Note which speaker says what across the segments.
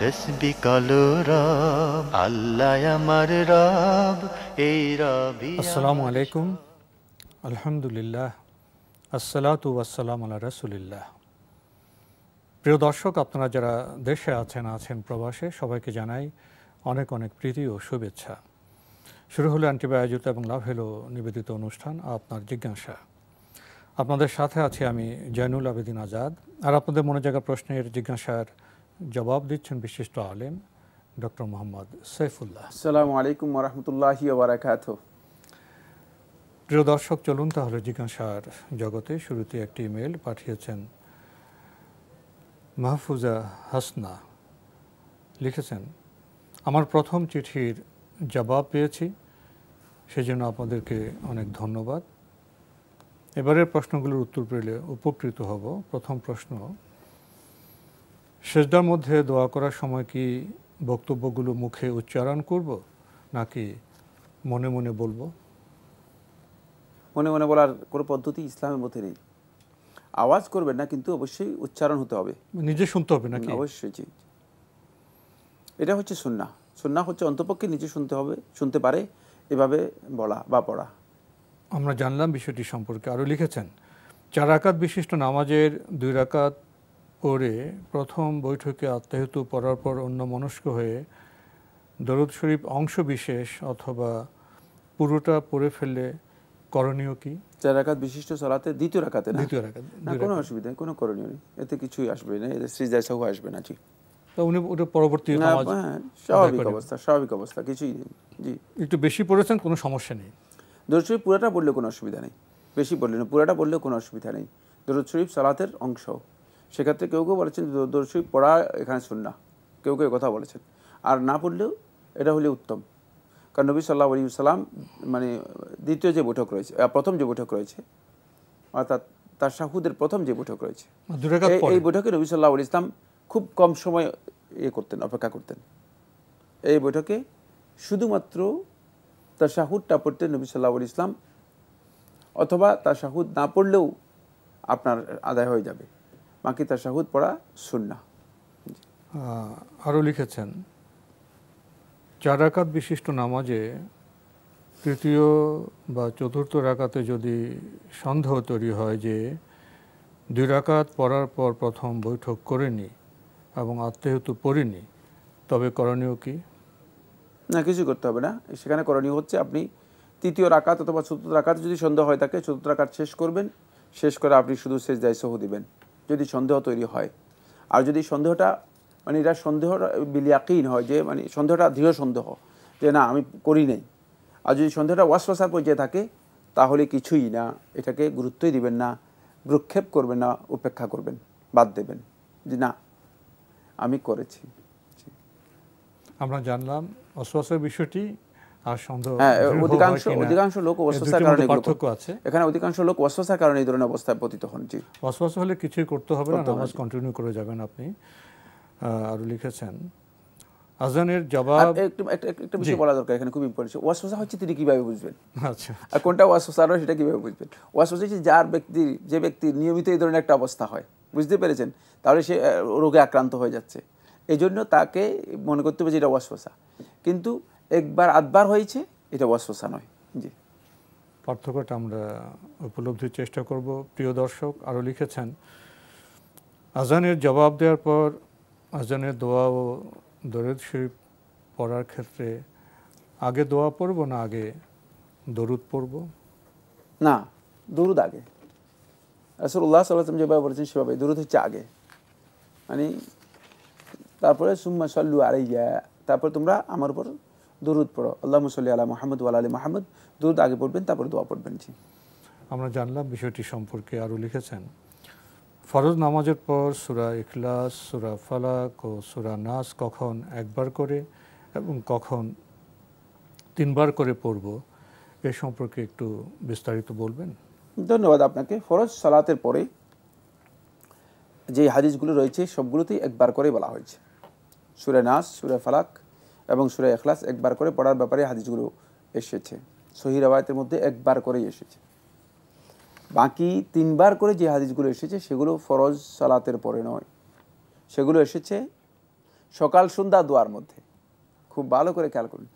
Speaker 1: তসবি কালো রব আল্লাহ আমার রব এই রবি আসসালামু আলাইকুম
Speaker 2: আলহামদুলিল্লাহ আসসালাতু আসসালাম আলা রাসূলিল্লাহ প্রিয় দর্শক আপনারা যারা দেশে আছেন আছেন প্রবাসে সবাইকে জানাই অনেক অনেক প্রীতি ও শুভেচ্ছা শুরু হলো অ্যান্টিবায়োজিত এবং লাভ হেলো নিবেদিত অনুষ্ঠান আপনার জিজ্ঞাসা আপনাদের সাথে আছি আমি জয়নুল আবেদিন আজাদ আর আপনাদের মনে জায়গা প্রশ্নের জিজ্ঞাসার জবাব দিচ্ছেন বিশিষ্ট আলেম ডক্টর মোহাম্মদ সৈফুল্লাহ
Speaker 3: সালাম আলাইকুম রহমতুল্লাহ
Speaker 2: প্রিয় দর্শক চলুন তাহলে জিজ্ঞাসার জগতে শুরুতে একটি ইমেল পাঠিয়েছেন মাহফুজা হাসনা লিখেছেন আমার প্রথম চিঠির জবাব পেয়েছি সেজন্য আপনাদেরকে অনেক ধন্যবাদ এবারের প্রশ্নগুলোর উত্তর পেলে উপকৃত হব প্রথম প্রশ্ন সেজদার মধ্যে দোয়া করার সময় কি বক্তব্যগুলো মুখে উচ্চারণ করব নাকি মনে মনে বলবো
Speaker 3: মনে মনে বলার কোনো পদ্ধতি ইসলামের মধ্যে নেই আওয়াজ করবে না কিন্তু অবশ্যই উচ্চারণ হতে হবে
Speaker 2: নিজে শুনতে হবে নাকি
Speaker 3: অবশ্যই জি এটা হচ্ছে সুন্না সুন্না হচ্ছে অন্তপক্ষে নিজে শুনতে হবে শুনতে পারে এভাবে বলা বা পড়া
Speaker 2: আমরা জানলাম বিষয়টি সম্পর্কে আরও লিখেছেন চার রাকাত বিশিষ্ট নামাজের দুই রাকাত পরে প্রথম বৈঠকে আত্মাহুতু পড়ার পর অন্য মনস্ক হয়ে দরুদ শরীফ অংশ বিশেষ অথবা পুরোটা পড়ে ফেলে করণীয় কি
Speaker 3: চার রাকাত বিশিষ্ট সালাতে দ্বিতীয় রাখাতে দ্বিতীয় রাখাতে কোনো অসুবিধা কোনো করণীয় নেই এতে কিছুই আসবে না এতে শ্রীজায় সাহু আসবে না জি
Speaker 2: তো উনি ওটা পরবর্তী হ্যাঁ, স্বাভাবিক
Speaker 3: অবস্থা স্বাভাবিক অবস্থা কিছুই নেই জি
Speaker 2: একটু বেশি পড়েছেন কোনো সমস্যা নেই
Speaker 3: দরুদ শরীফ পুরাটা পড়লে কোনো অসুবিধা নেই বেশি পড়লে না পুরাটা পড়লে কোনো অসুবিধা নেই দরুদ শরীফ সালাতের অংশ সেক্ষেত্রে কেউ কেউ বলেছেন দূরদর্শী পড়া এখানে শুননা কেউ কেউ কথা বলেছেন আর না পড়লেও এটা হলে উত্তম কারণ নবী সাল্লাহ আলী সাল্লাম মানে দ্বিতীয় যে বৈঠক রয়েছে প্রথম যে বৈঠক রয়েছে অর্থাৎ তার শাহুদের প্রথম যে বৈঠক রয়েছে
Speaker 2: মানে এই
Speaker 3: বৈঠকে নবী সাল্লাহ আলী ইসলাম খুব কম সময় ইয়ে করতেন অপেক্ষা করতেন এই বৈঠকে শুধুমাত্র তার শাহুদটা পড়তেন নবী সাল্লাহ আলী ইসলাম অথবা তার শাহুদ না পড়লেও আপনার আদায় হয়ে যাবে বাকি শাহুদ পড়া সুন্না
Speaker 2: আরও লিখেছেন চার রাকাত বিশিষ্ট নামাজে তৃতীয় বা চতুর্থ রাকাতে যদি সন্দেহ তৈরি হয় যে দুই রাকাত পড়ার পর প্রথম বৈঠক করেনি এবং আত্মহেতু পড়িনি তবে করণীয় কি
Speaker 3: না কিছু করতে হবে না সেখানে করণীয় হচ্ছে আপনি তৃতীয় রাকাত অথবা চতুর্থ রাকাতে যদি সন্দেহ হয় তাকে চতুর্থ রাকাত শেষ করবেন শেষ করে আপনি শুধু শেষ দায় সহ দিবেন যদি সন্দেহ তৈরি হয় আর যদি সন্দেহটা মানে এটা সন্দেহটা বিলিয়াকিন হয় যে মানে সন্দেহটা দৃঢ় সন্দেহ যে না আমি করি নাই আর যদি সন্দেহটা ওয়াসওয়াসার পর্যায়ে থাকে তাহলে কিছুই না এটাকে গুরুত্বই দিবেন না ভ্রুক্ষেপ করবেন না উপেক্ষা করবেন বাদ দেবেন যে না আমি করেছি
Speaker 2: আমরা জানলাম অশ্বাসের বিষয়টি হ্যাঁ, আচ্ছা, আচ্ছা। কোনটা
Speaker 3: সেটা কিভাবে বুঝবেন যার ব্যক্তি যে ব্যক্তির নিয়মিত এই ধরনের একটা অবস্থা হয় বুঝতে পেরেছেন তাহলে সে রোগে আক্রান্ত হয়ে যাচ্ছে এই জন্য তাকে মনে করতে হবে যে এটা কিন্তু একবার আধবার হয়েছে এটা ওয়াসওয়াসা নয়
Speaker 2: জি পার্থক্যটা আমরা উপলব্ধির চেষ্টা করব প্রিয় দর্শক আরও লিখেছেন আজানের জবাব দেওয়ার পর আজানের দোয়া ও দরুদ শরীফ পড়ার ক্ষেত্রে আগে দোয়া পড়ব না আগে দরুদ পড়ব
Speaker 3: না দরুদ আগে আসল উল্লাহ সাল্লাম যেভাবে বলেছেন সেভাবে দরুদ হচ্ছে আগে মানে তারপরে সুম্মা সল্লু যা তারপরে তোমরা আমার উপর দুরুদ পড়ো আল্লাহ মুসল্লি আলা মাহমুদ ওয়াল আলী মাহমুদ দুরুদ আগে পড়বেন তারপরে দোয়া পড়বেন জি
Speaker 2: আমরা জানলাম বিষয়টি সম্পর্কে আরও লিখেছেন ফরজ নামাজের পর সুরা ইখলাস সুরা ফালাক ও সুরা নাস কখন একবার করে এবং কখন তিনবার করে পড়ব এ সম্পর্কে একটু বিস্তারিত বলবেন
Speaker 3: ধন্যবাদ আপনাকে ফরজ সালাতের পরে যে হাদিসগুলো রয়েছে সবগুলোতেই একবার করে বলা হয়েছে সুরা নাস সুরা ফালাক এবং সুরা এখলাস একবার করে পড়ার ব্যাপারে হাদিসগুলো এসেছে সহি রাবায়তের মধ্যে একবার করেই এসেছে বাকি তিনবার করে যে হাদিসগুলো এসেছে সেগুলো ফরজ সালাতের পরে নয় সেগুলো এসেছে সকাল সন্ধ্যা দোয়ার মধ্যে খুব ভালো করে খেয়াল করুন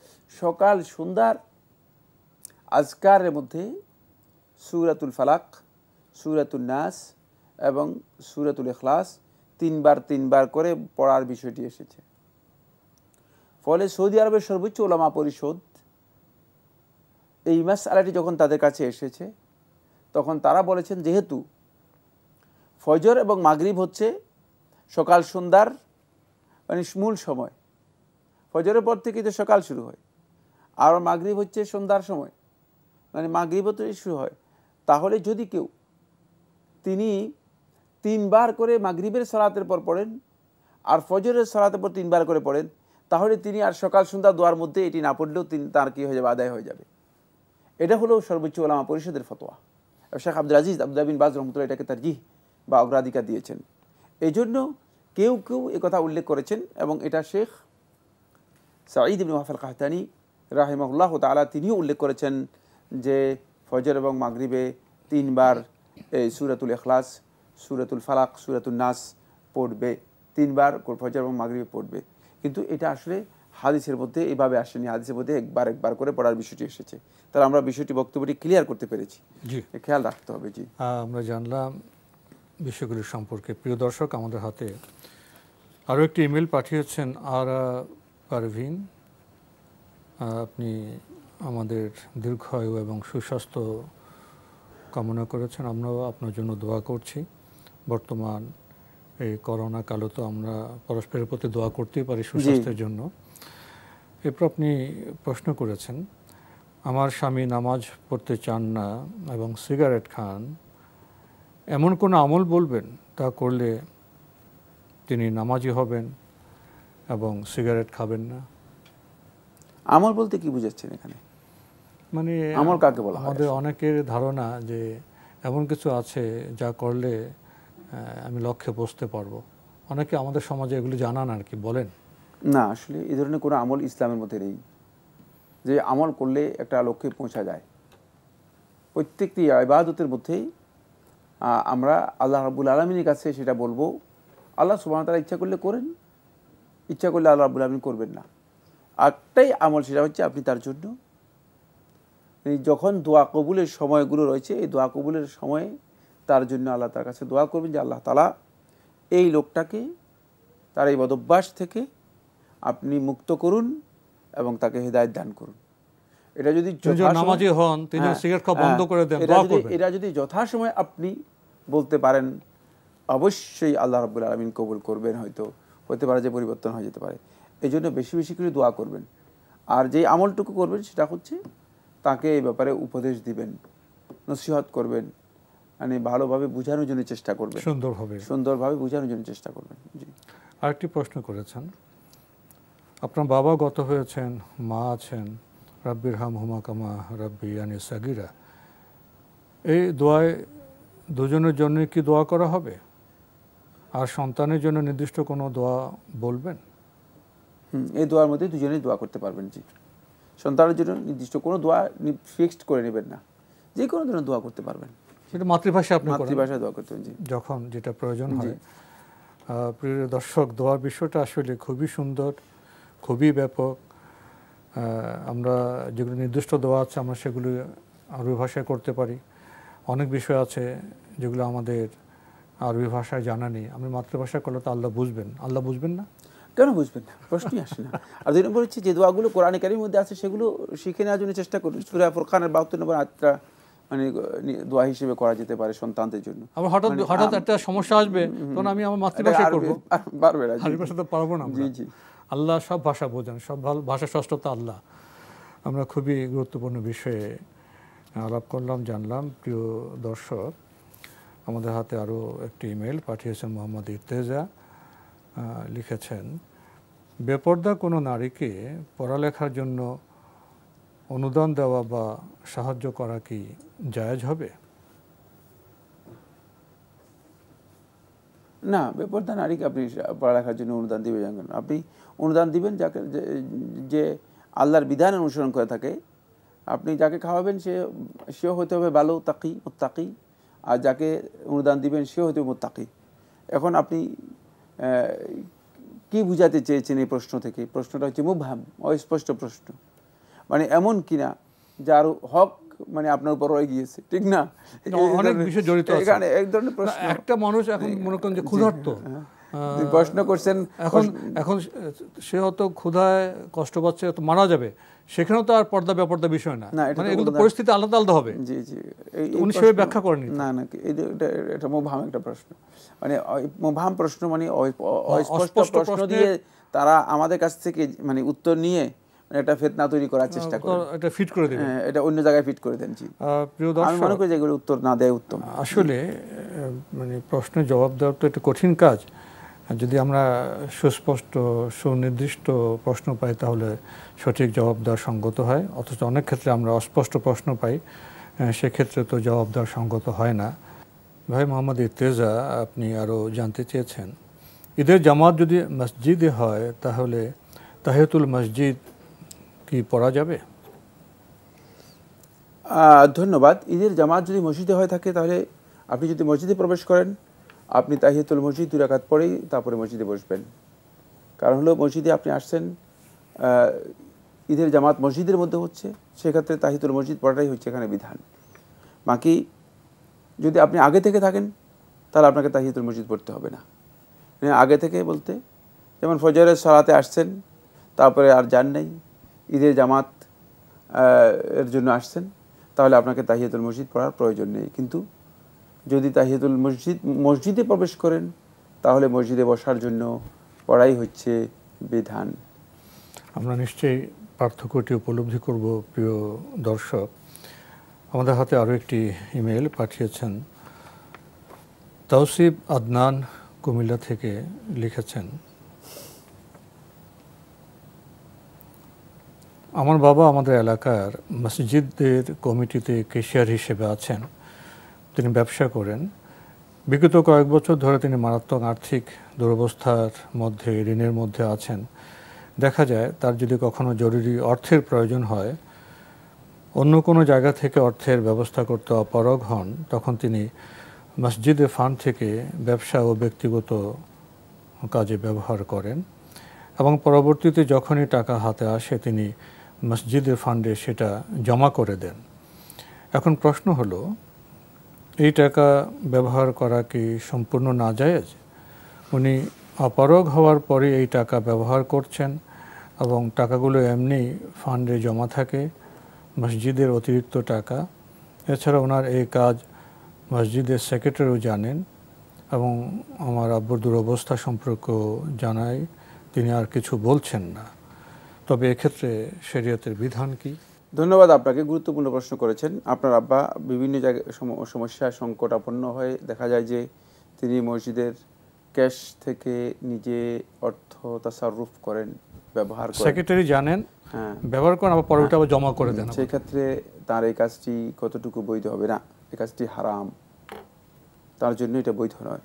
Speaker 3: সকাল সন্ধ্যার আজকারের মধ্যে সুরাতুল ফালাক সুরাতুল নাস এবং সুরাতুল এখলাস তিনবার তিনবার করে পড়ার বিষয়টি এসেছে ফলে সৌদি আরবের সর্বোচ্চ ওলামা পরিষদ এই মাসালাটি যখন তাদের কাছে এসেছে তখন তারা বলেছেন যেহেতু ফজর এবং মাগরিব হচ্ছে সকাল সন্ধ্যার মানে মূল সময় ফজরের পর থেকেই তো সকাল শুরু হয় আর মাগরিব হচ্ছে সন্ধ্যার সময় মানে মাগরিবও তো শুরু হয় তাহলে যদি কেউ তিনি তিনবার করে মাগরিবের সলাতের পর পড়েন আর ফজরের সলাতের পর তিনবার করে পড়েন তাহলে তিনি আর সকাল সন্ধ্যা দোয়ার মধ্যে এটি না পড়লেও তিনি তার কী হয়ে যাবে আদায় হয়ে যাবে এটা হলো সর্বোচ্চ ওলামা পরিষদের ফতোয়া শেখ আব্দুল আজিজ আব্দাবিন বাজ রহমতুল্লাহ এটাকে তার জিহ বা অগ্রাধিকার দিয়েছেন এই জন্য কেউ কেউ কথা উল্লেখ করেছেন এবং এটা Sheikh Saeed ibn Wahf Qahtani রাহিমাহুল্লাহ তালা তিনিও উল্লেখ করেছেন যে ফজর এবং মাগরিবে তিনবার এই সুরাতুল এখলাস সুরাতুল ফালাক সুরাতুল নাস পড়বে তিনবার ফজর এবং মাগরিবে পড়বে কিন্তু এটা আসলে হাদিসের মধ্যে এভাবে আসেনি হাদিসের মধ্যে একবার একবার করে পড়ার বিষয়টি এসেছে তাহলে আমরা বিষয়টি বক্তব্যটি ক্লিয়ার করতে পেরেছি জি খেয়াল
Speaker 2: রাখতে হবে জি আমরা জানলাম বিষয়গুলির সম্পর্কে প্রিয় দর্শক আমাদের হাতে আরও একটি ইমেল পাঠিয়েছেন আর পারভিন আপনি আমাদের দীর্ঘায়ু এবং সুস্বাস্থ্য কামনা করেছেন আমরাও আপনার জন্য দোয়া করছি বর্তমান এই করোনা কালে তো আমরা পরস্পরের প্রতি দোয়া করতেই পারি সুস্বাস্থ্যের জন্য এরপর আপনি প্রশ্ন করেছেন আমার স্বামী নামাজ পড়তে চান না এবং সিগারেট খান এমন কোনো আমল বলবেন তা করলে তিনি নামাজি হবেন এবং সিগারেট খাবেন না আমল বলতে কি বুঝাচ্ছেন এখানে মানে আমল কাকে বলা আমাদের অনেকের ধারণা যে এমন কিছু আছে যা করলে আমি লক্ষ্যে বসতে পারবো অনেকে আমাদের সমাজে এগুলো জানান আর কি বলেন
Speaker 3: না আসলে এই ধরনের কোনো আমল ইসলামের মধ্যে নেই যে আমল করলে একটা লক্ষ্যে পৌঁছা যায় প্রত্যেকটি ইবাদতের মধ্যেই আমরা আল্লাহ রাবুল আলমিনের কাছে সেটা বলবো আল্লাহ সুবাহ তারা ইচ্ছা করলে করেন ইচ্ছা করলে আল্লাহ রাবুল আলমিন করবেন না একটাই আমল সেটা হচ্ছে আপনি তার জন্য যখন দোয়া কবুলের সময়গুলো রয়েছে এই দোয়া কবুলের সময়ে তার জন্য আল্লাহ তার কাছে দোয়া করবেন যে আল্লাহ তালা এই লোকটাকে তার এই বদভ্যাস থেকে আপনি মুক্ত করুন এবং তাকে হৃদায়ত দান করুন এটা যদি হন তিনি হ্যাঁ। বন্ধ করে হ্যাঁ। এটা যদি যথাসময় আপনি বলতে পারেন অবশ্যই আল্লাহ রাবুল আলমিন কবুল করবেন হয়তো হতে পারে যে পরিবর্তন হয়ে যেতে পারে এই জন্য বেশি বেশি করে দোয়া করবেন আর যেই আমলটুকু করবেন সেটা হচ্ছে তাকে এই ব্যাপারে উপদেশ দিবেন নসিহত করবেন মানে ভালোভাবে বোঝানোর জন্য চেষ্টা করবেন সুন্দরভাবে সুন্দরভাবে বোঝানোর জন্য চেষ্টা করবেন
Speaker 2: জি আরেকটি প্রশ্ন করেছেন আপনার বাবা গত হয়েছেন মা আছেন রাব্বির হাম হুমা কামা রাব্বি আনি সাগিরা এই দোয়ায় দুজনের জন্য কি দোয়া করা হবে আর সন্তানের জন্য নির্দিষ্ট কোনো দোয়া বলবেন
Speaker 3: হুম এই দোয়ার মধ্যে দুজনেই দোয়া করতে পারবেন জি সন্তানের জন্য নির্দিষ্ট কোনো দোয়া ফিক্সড করে নেবেন না যে কোনো ধরনের দোয়া করতে পারবেন
Speaker 2: সেটা মাতৃভাষা আপনি মাতৃভাষায় দোয়া করতেন যখন যেটা প্রয়োজন হয় প্রিয় দর্শক দোয়ার বিষয়টা আসলে খুবই সুন্দর খুবই ব্যাপক আমরা যেগুলো নির্দিষ্ট দোয়া আছে আমরা সেগুলো আরবি ভাষায় করতে পারি অনেক বিষয় আছে যেগুলো আমাদের আরবি ভাষায় জানা নেই আমি মাতৃভাষা করলে তো আল্লাহ বুঝবেন আল্লাহ বুঝবেন না কেন বুঝবেন না প্রশ্নই আসে না আর দুই নম্বর হচ্ছে যে দোয়াগুলো কোরআন মধ্যে
Speaker 3: আছে সেগুলো শিখে নেওয়ার জন্য চেষ্টা করি সুরা ফোরখানের বাহাত্তর নম্বর আত্মা মানে দোয়া হিসেবে করা যেতে পারে সন্তানদের জন্য আবার হঠাৎ মানে, হঠাৎ
Speaker 2: একটা সমস্যা আসবে তখন আমি আমার মাতৃভাষা করবো পারবে না আরবি ভাষা তো পারবো না জি জি আল্লাহ সব ভাষা বোঝেন সব ভাষা ষষ্ঠতা আল্লাহ আমরা খুবই গুরুত্বপূর্ণ বিষয়ে আলাপ করলাম জানলাম প্রিয় দর্শক আমাদের হাতে আরও একটি ইমেল পাঠিয়েছেন মোহাম্মদ ইর্তেজা লিখেছেন বেপর্দা কোনো নারীকে পড়ালেখার জন্য অনুদান দেওয়া বা সাহায্য করা কি জায়জ হবে
Speaker 3: না ব্যাপারটা নারীকে আপনি পড়ালেখার জন্য অনুদান দিবে জানেন আপনি অনুদান দিবেন যাকে যে আল্লাহর বিধান অনুসরণ করে থাকে আপনি যাকে খাওয়াবেন সে সেও হতে হবে ভালো তাকি মোত্তাকি আর যাকে অনুদান দিবেন সেও হতে হবে মোত্তাকি এখন আপনি কি বুঝাতে চেয়েছেন এই প্রশ্ন থেকে প্রশ্নটা হচ্ছে মুভাম অস্পষ্ট প্রশ্ন মানে এমন কিনা যার হক মানে আপনার উপর রয়ে গিয়েছে ঠিক না অনেক বিষয় জড়িত এখানে
Speaker 2: এক ধরনের প্রশ্ন একটা মানুষ এখন মনে করেন যে ক্ষুধার্ত হ্যাঁ। প্রশ্ন করছেন এখন এখন সে হয়তো ক্ষুধায় কষ্ট পাচ্ছে হয়তো মারা যাবে সেখানেও তো আর পর্দা ব্যাপারটা বিষয় না মানে এগুলো পরিস্থিতি আলাদা আলাদা হবে জি জি উনি সেভাবে ব্যাখ্যা করেন
Speaker 3: না না এটা এটা মোভাম একটা প্রশ্ন মানে মোভাম প্রশ্ন মানে অস্পষ্ট প্রশ্ন দিয়ে তারা আমাদের কাছ থেকে মানে উত্তর নিয়ে একটা ফেতনা তৈরি করার চেষ্টা করেন
Speaker 2: এটা ফিট করে দেন হ্যাঁ,
Speaker 3: এটা অন্য জায়গায় ফিট করে দেন জি প্রিয় দর্শক আমি মনে করি যেগুলো উত্তর না দেয় উত্তম আসলে
Speaker 2: মানে প্রশ্নের জবাব দেওয়া তো একটা কঠিন কাজ যদি আমরা সুস্পষ্ট সুনির্দিষ্ট প্রশ্ন পাই তাহলে সঠিক জবাব দেওয়া সঙ্গত হয় অথচ অনেক ক্ষেত্রে আমরা অস্পষ্ট প্রশ্ন পাই সেক্ষেত্রে তো জবাব দেওয়া সঙ্গত হয় না ভাই মোহাম্মদ ইতেজা আপনি আরও জানতে চেয়েছেন ঈদের জামাত যদি মসজিদে হয় তাহলে তাহেতুল মসজিদ কি পড়া যাবে
Speaker 3: ধন্যবাদ ঈদের জামাত যদি মসজিদে হয়ে থাকে তাহলে আপনি যদি মসজিদে প্রবেশ করেন আপনি তাহিয়াতুল মসজিদ দুরাকাত পরেই তারপরে মসজিদে বসবেন কারণ হলো মসজিদে আপনি আসছেন ঈদের জামাত মসজিদের মধ্যে হচ্ছে সেক্ষেত্রে তাহিতুল মসজিদ পড়াটাই হচ্ছে এখানে বিধান বাকি যদি আপনি আগে থেকে থাকেন তাহলে আপনাকে তাহিতুল মসজিদ পড়তে হবে না আগে থেকে বলতে যেমন ফজরের সালাতে আসছেন তারপরে আর যান নেই ঈদে জামাত এর জন্য আসছেন তাহলে আপনাকে তাহিয়াতুল মসজিদ পড়ার প্রয়োজন নেই কিন্তু যদি তাহিয়াতুল মসজিদ মসজিদে প্রবেশ করেন তাহলে মসজিদে বসার জন্য পড়াই হচ্ছে বিধান
Speaker 2: আমরা নিশ্চয়ই পার্থক্যটি উপলব্ধি করব প্রিয় দর্শক আমাদের হাতে আরও একটি ইমেল পাঠিয়েছেন তাওসিফ আদনান কুমিল্লা থেকে লিখেছেন আমার বাবা আমাদের এলাকার মসজিদদের কমিটিতে কেশিয়ার হিসেবে আছেন তিনি ব্যবসা করেন বিগত কয়েক বছর ধরে তিনি মারাত্মক আর্থিক দুরবস্থার মধ্যে ঋণের মধ্যে আছেন দেখা যায় তার যদি কখনো জরুরি অর্থের প্রয়োজন হয় অন্য কোনো জায়গা থেকে অর্থের ব্যবস্থা করতে অপারগ হন তখন তিনি মসজিদে ফান্ড থেকে ব্যবসা ও ব্যক্তিগত কাজে ব্যবহার করেন এবং পরবর্তীতে যখনই টাকা হাতে আসে তিনি মসজিদের ফান্ডে সেটা জমা করে দেন এখন প্রশ্ন হলো এই টাকা ব্যবহার করা কি সম্পূর্ণ না যায়জ উনি অপারগ হওয়ার পরে এই টাকা ব্যবহার করছেন এবং টাকাগুলো এমনি ফান্ডে জমা থাকে মসজিদের অতিরিক্ত টাকা এছাড়া ওনার এই কাজ মসজিদের সেক্রেটারিও জানেন এবং আমার আব্বুর দুরবস্থা সম্পর্কেও জানাই তিনি আর কিছু বলছেন না তবে এক্ষেত্রে শরীয়তের বিধান কি
Speaker 3: ধন্যবাদ আপনাকে গুরুত্বপূর্ণ প্রশ্ন করেছেন আপনার আব্বা বিভিন্ন জায়গায় সমস্যা সংকটাপন্ন হয়ে দেখা যায় যে তিনি মসজিদের ক্যাশ থেকে নিজে অর্থ তাসারুফ করেন ব্যবহার
Speaker 2: সেক্রেটারি জানেন হ্যাঁ ব্যবহার করেন আবার পরে হ্যাঁ। আবার জমা করে দেন সেই
Speaker 3: ক্ষেত্রে তার এই কাজটি কতটুকু বৈধ হবে না এই কাজটি হারাম তার জন্য এটা বৈধ নয়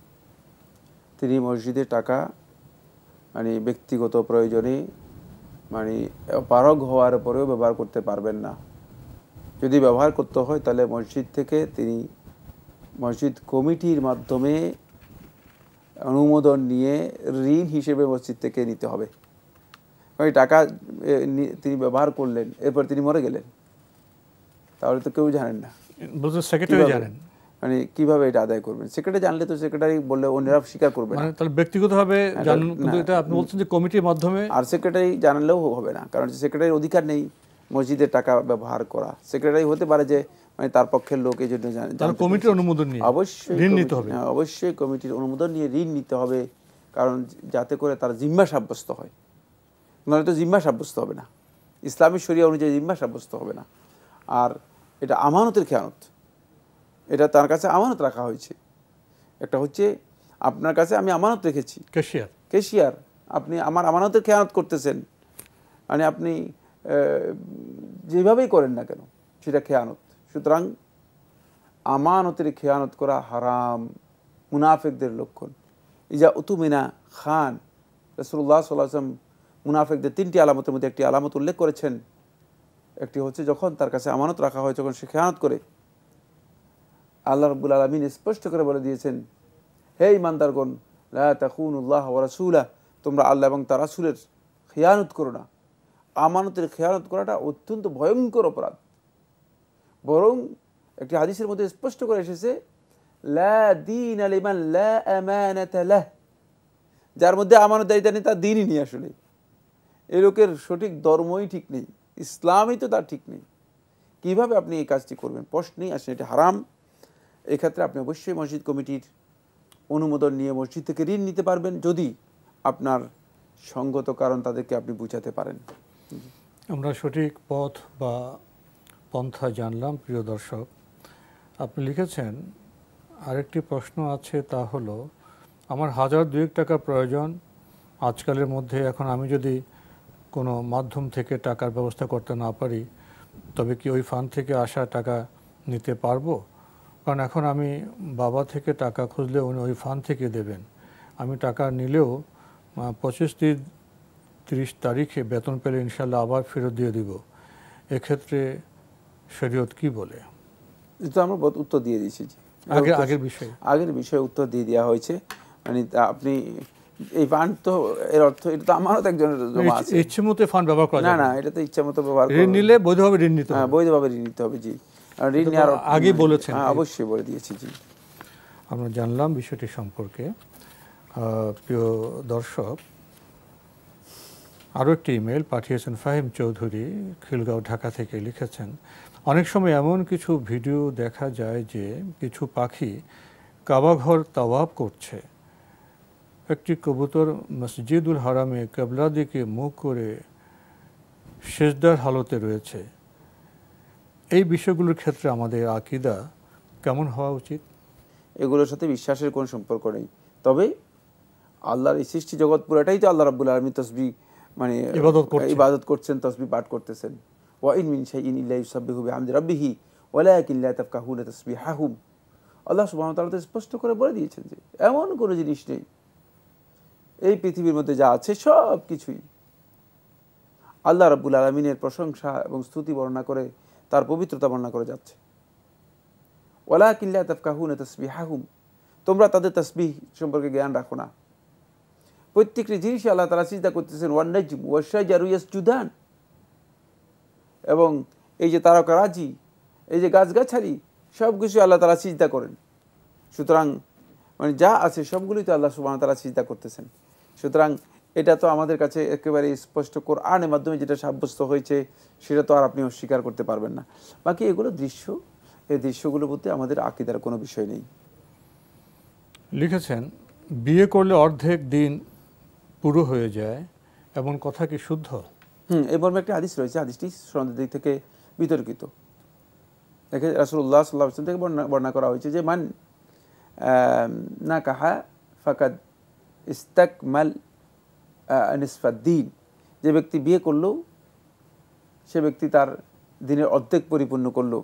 Speaker 3: তিনি মসজিদের টাকা মানে ব্যক্তিগত প্রয়োজনে মানে পারগ হওয়ার পরেও ব্যবহার করতে পারবেন না যদি ব্যবহার করতে হয় তাহলে মসজিদ থেকে তিনি মসজিদ কমিটির মাধ্যমে অনুমোদন নিয়ে ঋণ হিসেবে মসজিদ থেকে নিতে হবে ওই মানে, টাকা তিনি ব্যবহার করলেন এরপর তিনি মরে গেলেন তাহলে তো কেউ জানেন না মানে কিভাবে এটা আদায় করবেন সেক্রেটারি জানলে তো সেক্রেটারি বললে অন্যরা স্বীকার করবেন মানে
Speaker 2: তাহলে ব্যক্তিগতভাবে
Speaker 3: এটা আপনি বলছেন যে কমিটির মাধ্যমে আর সেক্রেটারি জানালেও হবে না কারণ সেক্রেটারির অধিকার নেই মসজিদের টাকা ব্যবহার করা সেক্রেটারি হতে পারে যে মানে তার পক্ষের লোক এই জন্য কমিটির
Speaker 2: অনুমোদন নিয়ে অবশ্যই ঋণ নিতে হবে হ্যাঁ,
Speaker 3: অবশ্যই কমিটির অনুমোদন নিয়ে ঋণ নিতে হবে কারণ যাতে করে তার জিম্মা সাব্যস্ত হয় তো জিম্মা সাব্যস্ত হবে না ইসলামী শরিয়া অনুযায়ী জিম্মা সাব্যস্ত হবে না আর এটা আমানতের খেয়ানত এটা তার কাছে আমানত রাখা হয়েছে একটা হচ্ছে আপনার কাছে আমি আমানত রেখেছি ক্যাশিয়ার ক্যাশিয়ার আপনি আমার আমানতের খেয়ানত করতেছেন মানে আপনি যেভাবেই করেন না কেন সেটা খেয়ানত সুতরাং আমানতের খেয়ানত করা হারাম মুনাফেকদের লক্ষণ ইজা উতুমিনা খান রসুল্লাহ সাল্লাম মুনাফেকদের তিনটি আলামতের মধ্যে একটি আলামত উল্লেখ করেছেন একটি হচ্ছে যখন তার কাছে আমানত রাখা হয় যখন সে খেয়ানত করে আল্লাহ রব্বুল আলমিন স্পষ্ট করে বলে দিয়েছেন হে ইমানদারগণ লাখুনুল্লাহ রাসুলা তোমরা আল্লাহ এবং তার রাসুলের খেয়ানত করো না আমানতের খেয়ানত করাটা অত্যন্ত ভয়ঙ্কর অপরাধ বরং একটি হাদিসের মধ্যে স্পষ্ট করে এসেছে যার মধ্যে দায়িত্ব নেই তার দিনই নেই আসলে এ লোকের সঠিক ধর্মই ঠিক নেই ইসলামই তো তার ঠিক নেই কীভাবে আপনি এই কাজটি করবেন প্রশ্নেই আসেন এটি হারাম এক্ষেত্রে আপনি অবশ্যই মসজিদ কমিটির অনুমোদন নিয়ে মসজিদ থেকে ঋণ নিতে পারবেন যদি আপনার সঙ্গত কারণ তাদেরকে আপনি বুঝাতে পারেন
Speaker 2: আমরা সঠিক পথ বা পন্থা জানলাম প্রিয় দর্শক আপনি লিখেছেন আরেকটি প্রশ্ন আছে তা হলো আমার হাজার দুয়েক টাকা প্রয়োজন আজকালের মধ্যে এখন আমি যদি কোনো মাধ্যম থেকে টাকার ব্যবস্থা করতে না পারি তবে কি ওই ফান্ড থেকে আসা টাকা নিতে পারবো কারণ এখন আমি বাবা থেকে টাকা খুঁজলে উনি ওই ফান্ড থেকে দেবেন আমি টাকা নিলেও পঁচিশ তিরিশ তিরিশ তারিখে বেতন পেলে ইনশাল্লাহ আবার ফেরত দিয়ে দিব এক্ষেত্রে শরীয়ত কি বলে
Speaker 3: এটা আমরা উত্তর দিয়ে দিয়েছি আগে আগের বিষয়ে আগের বিষয়ে উত্তর দিয়ে দেওয়া হয়েছে মানে আপনি এই ফান্ড তো এর অর্থ এটা তো আমারও তো একজনের জমা আছে ইচ্ছে
Speaker 2: মতো ফান্ড ব্যবহার করা না না
Speaker 3: এটা তো ইচ্ছে মতো ব্যবহার ঋণ
Speaker 2: নিলে বৈধভাবে ঋণ নিতে হ্যাঁ, হবে বৈধভাবে ঋণ নিতে হবে জি ঋণ নেওয়ার আগে বলেছেন হ্যাঁ, অবশ্যই বলে দিয়েছি জি আমরা জানলাম বিষয়টি সম্পর্কে প্রিয় দর্শক আরও একটি ইমেল পাঠিয়েছেন ফাহিম চৌধুরী খিলগাঁও ঢাকা থেকে লিখেছেন অনেক সময় এমন কিছু ভিডিও দেখা যায় যে কিছু পাখি কাবাঘর তাওয়াব করছে একটি কবুতর মসজিদুল হারামে কেবলা দিকে মুখ করে সেজদার হালতে রয়েছে এই বিষয়গুলোর ক্ষেত্রে আমাদের আকিদা কেমন হওয়া উচিত
Speaker 3: এগুলোর সাথে বিশ্বাসের কোনো সম্পর্ক নেই তবে আল্লাহর এই সৃষ্টি জগৎ পুরাটাই তো আল্লাহ রাবুল আলমী তসবি মানে ইবাদত করছেন তসবি পাঠ করতেছেন ওয়াইন মিন ইন ইল্লা ইউসাব্বিহু আমদি রাব্বিহি ওয়ালাকিন লা তাফকাহুনা হাহুম আল্লাহ সুবহান তাআলা তো স্পষ্ট করে বলে দিয়েছেন যে এমন কোনো জিনিস নেই এই পৃথিবীর মধ্যে যা আছে সব কিছুই আল্লাহ রাব্বুল আলমিনের প্রশংসা এবং স্তুতি বর্ণনা করে তার পবিত্রতা বর্ণনা করে যাচ্ছে ওলা কিল্লা তফকাহুন তসবি হাহুম তোমরা তাদের তসবিহ সম্পর্কে জ্ঞান রাখো না প্রত্যেকটি জিনিসই আল্লাহ তালা চিন্তা করতেছেন ওয়ান্নাজিম ওয়াশাইয়াস জুদান এবং এই যে তারকা রাজি এই যে গাছগাছালি সব কিছু আল্লাহ তালা চিন্তা করেন সুতরাং মানে যা আছে সবগুলোই তো আল্লাহ সুবাহ তালা চিন্তা করতেছেন সুতরাং এটা তো আমাদের কাছে একেবারে স্পষ্ট আনের মাধ্যমে যেটা সাব্যস্ত হয়েছে সেটা তো আর আপনি অস্বীকার করতে পারবেন না বাকি এগুলো দৃশ্য এই দৃশ্যগুলোর প্রতি আমাদের আকিদার কোনো বিষয়
Speaker 2: নেই লিখেছেন বিয়ে করলে অর্ধেক দিন পুরো হয়ে যায় এমন কথা কি শুদ্ধ
Speaker 3: হুম এবার একটা আদিশ আদিস রয়েছে আদিসটি সন্ধ্যের দিক থেকে বিতর্কিত রাসুল উল্লাহ সাল্লাহ ইসলাম থেকে বর্ণনা করা হয়েছে যে মান না কাহা ফাকাদ ইস্তাক মাল নিসফা দিন যে ব্যক্তি বিয়ে করলো সে ব্যক্তি তার দিনের অর্ধেক পরিপূর্ণ করলো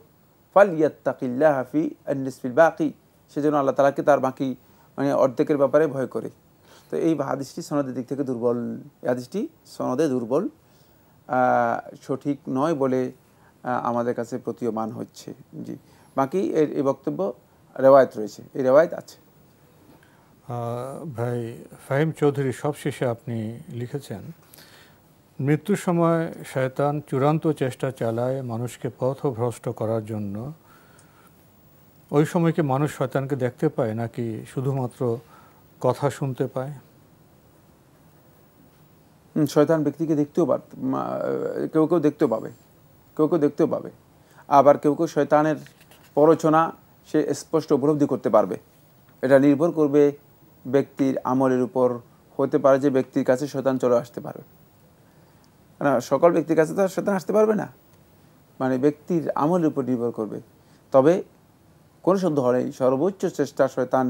Speaker 3: ফাল ইয়াত্তাকিল্লা হাফি নিসফিল বাকি সেজন্য আল্লাহ তালাকে তার বাকি মানে অর্ধেকের ব্যাপারে ভয় করে তো এই হাদিসটি সনদের দিক থেকে দুর্বল এই হাদিসটি সনদে দুর্বল সঠিক নয় বলে আমাদের কাছে প্রতীয়মান হচ্ছে জি বাকি এর এই বক্তব্য রেওয়ায়ত রয়েছে এই রেওয়ায়ত আছে
Speaker 2: ভাই ফাহিম চৌধুরী সবশেষে আপনি লিখেছেন মৃত্যুর সময় শয়তান চূড়ান্ত চেষ্টা চালায় মানুষকে পথ ভ্রষ্ট করার জন্য ওই সময় কি মানুষ শয়তানকে দেখতে পায় নাকি শুধুমাত্র কথা শুনতে পায়
Speaker 3: শয়তান ব্যক্তিকে দেখতেও পার কেউ কেউ দেখতেও পাবে কেউ কেউ দেখতেও পাবে আবার কেউ কেউ শয়তানের প্ররোচনা সে স্পষ্ট উপলব্ধি করতে পারবে এটা নির্ভর করবে ব্যক্তির আমলের উপর হতে পারে যে ব্যক্তির কাছে শতান চলে আসতে পারবে না সকল ব্যক্তির কাছে তো শতান আসতে পারবে না মানে ব্যক্তির আমলের উপর নির্ভর করবে তবে কোনো সন্দেহ নেই সর্বোচ্চ চেষ্টা শয়তান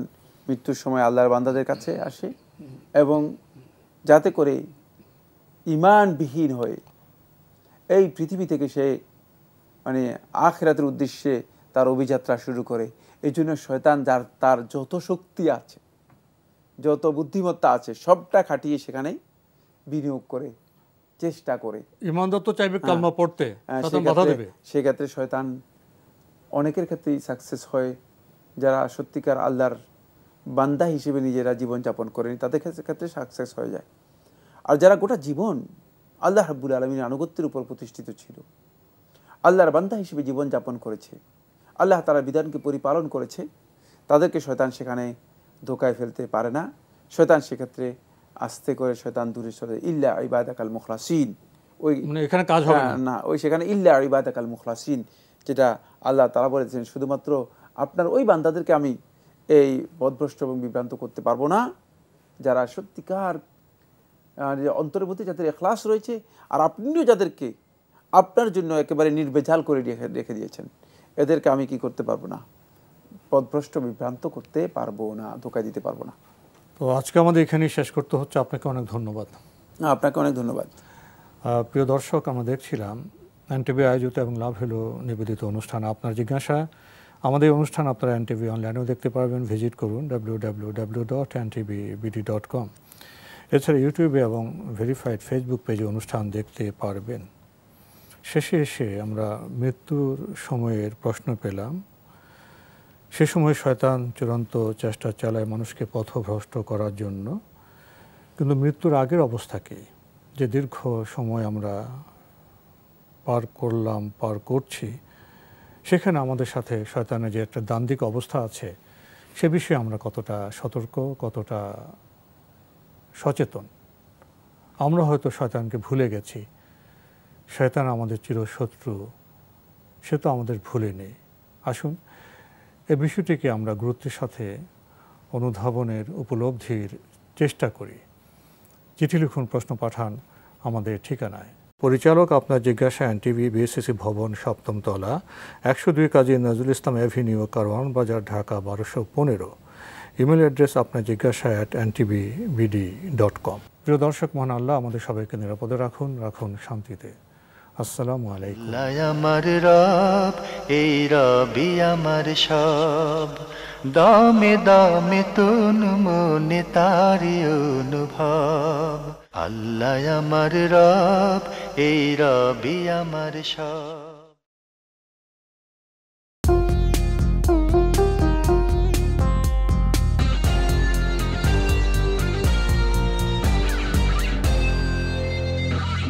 Speaker 3: মৃত্যুর সময় আল্লাহর বান্দাদের কাছে আসে এবং যাতে করে ইমানবিহীন হয়ে এই পৃথিবী থেকে সে মানে আখেরাতের উদ্দেশ্যে তার অভিযাত্রা শুরু করে এই জন্য শয়তান যার তার যত শক্তি আছে যত বুদ্ধিমত্তা আছে সবটা খাটিয়ে সেখানে বিনিয়োগ করে চেষ্টা করে
Speaker 2: ইমানদার তো চাইবে হ্যাঁ। কালমা পড়তে হ্যাঁ,
Speaker 3: সেক্ষেত্রে শয়তান অনেকের ক্ষেত্রেই সাকসেস হয় যারা সত্যিকার আল্লাহর বান্দা হিসেবে নিজেরা জীবনযাপন করেনি তাদের ক্ষেত্রে সাকসেস হয়ে যায় আর যারা গোটা জীবন আল্লাহ হাব্বুল আলমীর আনুগত্যের উপর প্রতিষ্ঠিত ছিল আল্লাহর বান্দা হিসেবে জীবনযাপন করেছে আল্লাহ তারা বিধানকে পরিপালন করেছে তাদেরকে শয়তান সেখানে ধোকায় ফেলতে পারে না শৈতান সেক্ষেত্রে আস্তে করে শৈতান দূরে সরে ইল্লা ইবাদাকাল মুখলাসিন
Speaker 2: ওই মানে এখানে কাজ হবে হ্যাঁ,
Speaker 3: না ওই সেখানে ইল্লা ইবাদাকাল মুখলাসিন যেটা আল্লাহ তারা বলেছেন শুধুমাত্র আপনার ওই বান্দাদেরকে আমি এই বদভ্রষ্ট এবং বিভ্রান্ত করতে পারবো না যারা সত্যিকার অন্তরের মধ্যে যাদের এখলাস রয়েছে আর আপনিও যাদেরকে আপনার জন্য একেবারে নির্বেজাল করে রেখে দিয়েছেন এদেরকে আমি কি করতে পারবো না পদভ্রষ্ট বিভ্রান্ত করতে পারবো না ধোকা দিতে পারবো না
Speaker 2: তো আজকে আমাদের এখানেই শেষ করতে হচ্ছে আপনাকে অনেক ধন্যবাদ আপনাকে অনেক ধন্যবাদ প্রিয় দর্শক আমরা দেখছিলাম এনটিভি আয়োজিত এবং লাভ হলো নিবেদিত অনুষ্ঠান আপনার জিজ্ঞাসা আমাদের অনুষ্ঠান আপনারা এনটিভি অনলাইনেও দেখতে পারবেন ভিজিট করুন W W W dot NTV dot com এছাড়া ইউটিউবে এবং ভেরিফাইড ফেসবুক পেজে অনুষ্ঠান দেখতে পারবেন শেষে এসে আমরা মৃত্যুর সময়ের প্রশ্ন পেলাম সে সময় শয়তান চূড়ান্ত চেষ্টা চালায় মানুষকে পথভ্রষ্ট করার জন্য কিন্তু মৃত্যুর আগের অবস্থাকে যে দীর্ঘ সময় আমরা পার করলাম পার করছি সেখানে আমাদের সাথে শয়তানের যে একটা দান্দিক অবস্থা আছে সে বিষয়ে আমরা কতটা সতর্ক কতটা সচেতন আমরা হয়তো শয়তানকে ভুলে গেছি শয়তান আমাদের চিরশত্রু সে তো আমাদের ভুলে নেই আসুন এ বিষয়টিকে আমরা গুরুত্বের সাথে অনুধাবনের উপলব্ধির চেষ্টা করি চিঠি লিখুন প্রশ্ন পাঠান আমাদের ঠিকানায় পরিচালক আপনার জিজ্ঞাসা এন টিভি বিএসসিসি ভবন সপ্তম তলা একশো দুই কাজী নজরুল ইসলাম অ্যাভিনিউ কারওয়ান বাজার ঢাকা বারোশো পনেরো ইমেল অ্যাড্রেস আপনার জিজ্ঞাসা at N TV BD dot com প্রিয় দর্শক মহান আল্লাহ আমাদের সবাইকে নিরাপদে রাখুন রাখুন শান্তিতে আসসালামু আলাইকুম
Speaker 1: রব এই রবি আমার সব দমে দমে তুন মনে তারি অনুভব আল্লাহ আমার রব এই রবি আমার সব